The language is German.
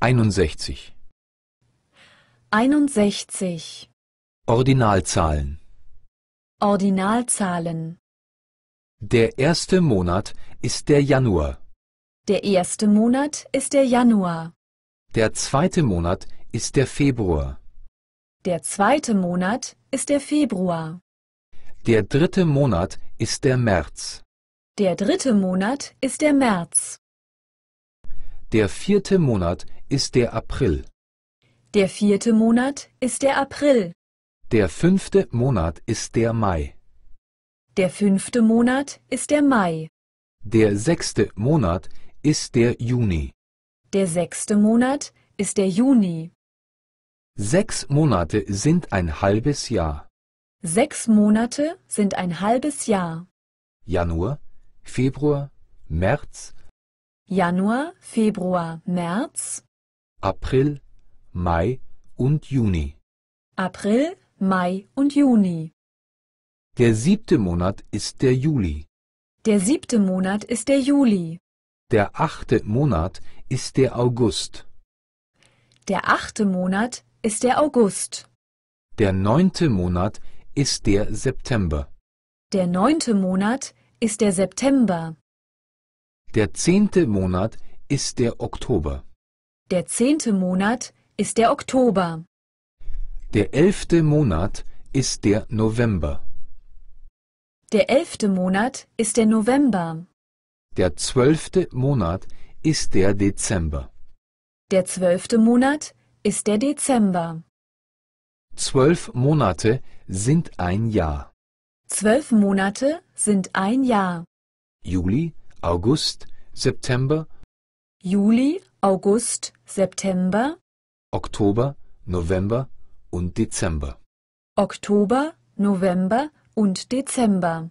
61 61 Ordinalzahlen Ordinalzahlen Der erste Monat ist der Januar. Der erste Monat ist der Januar. Der zweite Monat ist der Februar. Der zweite Monat ist der Februar. Der dritte Monat ist der März. Der dritte Monat ist der März. Der vierte Monat ist der April. Der vierte Monat ist der April. Der fünfte Monat ist der Mai. Der fünfte Monat ist der Mai. Der sechste Monat ist der Juni. Der sechste Monat ist der Juni. Sechs Monate sind ein halbes Jahr. Sechs Monate sind ein halbes Jahr. Januar, Februar, März, Januar, Februar, März, April, Mai und Juni. April, Mai und Juni. Der siebte Monat ist der Juli. Der siebte Monat ist der Juli. Der achte Monat ist der August. Der achte Monat ist der August. Der neunte Monat ist der September. Der neunte Monat ist der September. Der zehnte Monat ist der Oktober. Der zehnte Monat ist der Oktober. Der elfte Monat ist der November. Der elfte Monat ist der November. Der zwölfte Monat ist der Dezember. Der zwölfte Monat ist der Dezember. Zwölf Monate sind ein Jahr. Zwölf Monate sind ein Jahr. Juli, August, September, Juli, August, September, Oktober, November und Dezember. Oktober, November und Dezember.